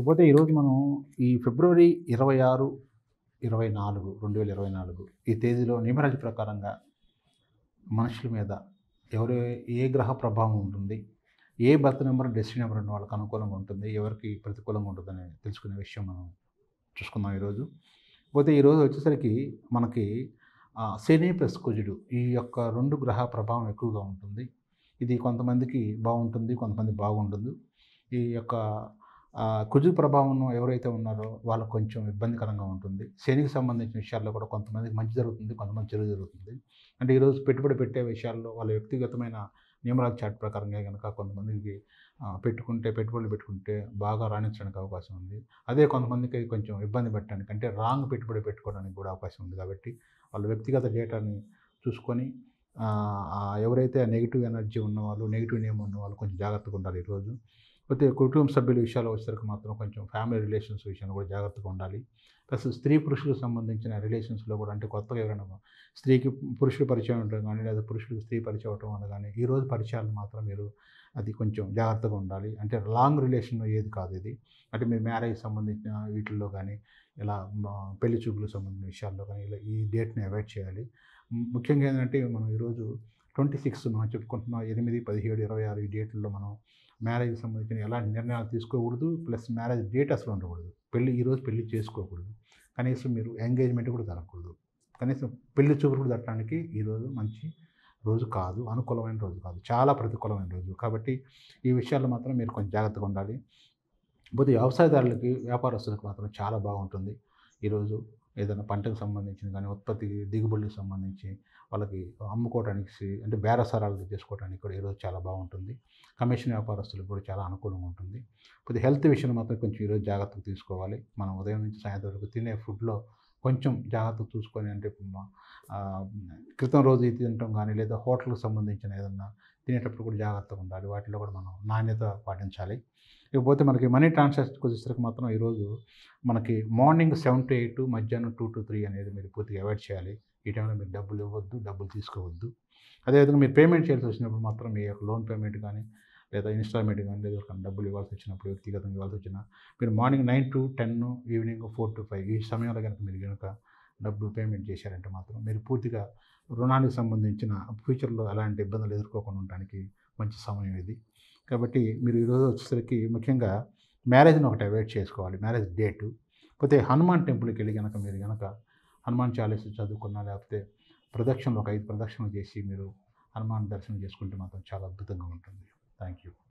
ఇకపోతే ఈరోజు మనం ఈ ఫిబ్రవరి ఇరవై ఆరు ఇరవై నాలుగు రెండు వేల ఇరవై నాలుగు ఈ తేదీలో నిమరాజు ప్రకారంగా మనుషుల మీద ఎవరు ఏ గ్రహ ప్రభావం ఉంటుంది ఏ బర్త్ నెంబర్ డెస్టినీ నెంబర్ ఉన్న వాళ్ళకి అనుకూలంగా ఉంటుంది ఎవరికి ప్రతికూలంగా ఉంటుందని తెలుసుకునే విషయం మనం చూసుకుందాం ఈరోజు పోతే ఈరోజు వచ్చేసరికి మనకి శని ప్లస్ కుజుడు ఈ యొక్క రెండు గ్రహ ప్రభావం ఎక్కువగా ఉంటుంది ఇది కొంతమందికి బాగుంటుంది కొంతమంది బాగుంటుంది ఈ యొక్క కుజు ప్రభావం ఎవరైతే ఉన్నారో వాళ్ళకు కొంచెం ఇబ్బందికరంగా ఉంటుంది శనికి సంబంధించిన విషయాల్లో కూడా కొంతమందికి మంచి జరుగుతుంది కొంతమంది చెడు జరుగుతుంది అంటే ఈరోజు పెట్టుబడి పెట్టే విషయాల్లో వాళ్ళ వ్యక్తిగతమైన నియమరాజ్ చాట్ ప్రకారంగా కనుక కొంతమందికి పెట్టుకుంటే పెట్టుబడులు పెట్టుకుంటే బాగా రాణించడానికి అవకాశం ఉంది అదే కొంతమందికి కొంచెం ఇబ్బంది పెట్టడానికి అంటే రాంగ్ పెట్టుబడి పెట్టుకోవడానికి కూడా అవకాశం ఉంది కాబట్టి వాళ్ళ వ్యక్తిగత డేటాని చూసుకొని ఎవరైతే నెగిటివ్ ఎనర్జీ ఉన్నవాళ్ళు నెగిటివ్ నేమ్ ఉన్నవాళ్ళు కొంచెం జాగ్రత్తగా ఉండాలి ఈరోజు లేకపోతే కుటుంబ సభ్యుల విషయాలు వచ్చేసరికి మాత్రం కొంచెం ఫ్యామిలీ రిలేషన్స్ విషయంలో కూడా జాగ్రత్తగా ఉండాలి ప్లస్ స్త్రీ పురుషులకు సంబంధించిన రిలేషన్స్లో కూడా అంటే కొత్తగా ఎవరైనా స్త్రీకి పురుషులు పరిచయం ఉండడం కానీ లేదా పురుషులకు స్త్రీ పరిచయం అవ్వడం వల్ల కానీ ఈరోజు పరిచయాలు మాత్రం మీరు అది కొంచెం జాగ్రత్తగా ఉండాలి అంటే లాంగ్ రిలేషన్లో ఏది కాదు ఇది అంటే మీ మ్యారేజ్ సంబంధించిన వీటిల్లో కానీ ఇలా పెళ్లి చూపులకు సంబంధించిన విషయాల్లో కానీ ఇలా ఈ డేట్ని అవాయిడ్ చేయాలి ముఖ్యంగా ఏంటంటే మనం ఈరోజు ట్వంటీ సిక్స్ మనం చెప్పుకుంటున్నాం ఎనిమిది పదిహేడు ఇరవై ఆరు ఈ డేట్లలో మనం మ్యారేజ్ సంబంధించిన ఎలాంటి నిర్ణయాలు తీసుకోకూడదు ప్లస్ మ్యారేజ్ డేట్ అసలు ఉండకూడదు పెళ్ళి ఈరోజు పెళ్లి చేసుకోకూడదు కనీసం మీరు ఎంగేజ్మెంట్ కూడా జరగకూడదు కనీసం పెళ్లి చూపులు కూడా జరగడానికి ఈరోజు మంచి రోజు కాదు అనుకూలమైన రోజు కాదు చాలా ప్రతికూలమైన రోజు కాబట్టి ఈ విషయాల్లో మాత్రం మీరు కొంచెం జాగ్రత్తగా ఉండాలి పోతే వ్యవసాయదారులకి వ్యాపారస్తులకు మాత్రం చాలా బాగుంటుంది ఈరోజు ఏదైనా పంటకు సంబంధించిన కానీ ఉత్పత్తి దిగుబడులకు సంబంధించి వాళ్ళకి అమ్ముకోవడానికి అంటే బేరసారాలు చేసుకోవడానికి కూడా ఈరోజు చాలా బాగుంటుంది కమిషన్ వ్యాపారస్తులకు కూడా చాలా అనుకూలంగా ఉంటుంది కొద్దిగా హెల్త్ విషయం మాత్రం కొంచెం ఈరోజు జాగ్రత్తలు తీసుకోవాలి మనం ఉదయం నుంచి సాయంత్రం వరకు తినే ఫుడ్లో కొంచెం జాగ్రత్త చూసుకొని అంటే క్రితం రోజు ఇది కానీ లేదా హోటల్కి సంబంధించిన ఏదన్నా తినేటప్పుడు కూడా జాగ్రత్తగా ఉండాలి వాటిలో కూడా మనం నాణ్యత పాటించాలి ఇకపోతే మనకి మనీ ట్రాన్సాక్షన్కి వచ్చేసరికి మాత్రం ఈరోజు మనకి మార్నింగ్ సెవెన్ టు ఎయిట్ మధ్యాహ్నం టూ టు త్రీ అనేది మీరు పూర్తిగా అవాయిడ్ చేయాలి ఈ టైంలో మీరు డబ్బులు ఇవ్వద్దు డబ్బులు తీసుకోవద్దు అదేవిధంగా మీరు పేమెంట్ చేయాల్సి వచ్చినప్పుడు మాత్రం మీ యొక్క లోన్ పేమెంట్ కానీ లేదా ఇన్స్టాల్మెంట్ కానీ లేదా డబ్బులు ఇవ్వాల్సి వచ్చినప్పుడు వ్యక్తిగతంగా ఇవ్వాల్సి వచ్చిన మీరు morning nine to ten evening four to five ఈ సమయంలో కనుక మీరు కనుక డబ్బులు పేమెంట్ చేశారంటే మాత్రం మీరు పూర్తిగా రుణానికి సంబంధించిన ఫ్యూచర్లో ఎలాంటి ఇబ్బందులు ఎదుర్కోకుండా ఉండడానికి మంచి సమయం ఇది కాబట్టి మీరు ఈరోజు వచ్చేసరికి ముఖ్యంగా మ్యారేజ్ని ఒకటి అవాయిడ్ చేసుకోవాలి మ్యారేజ్ డేటు పోతే హనుమాన్ టెంపుల్కి వెళ్ళి కనుక మీరు కనుక హనుమాన్ చాలీస్ చదువుకున్నా లేకపోతే ప్రదక్షిణలు ఒక ఐదు ప్రదక్షిణలు చేసి మీరు హనుమాన్ దర్శనం చేసుకుంటే మాత్రం చాలా అద్భుతంగా ఉంటుంది థ్యాంక్ యూ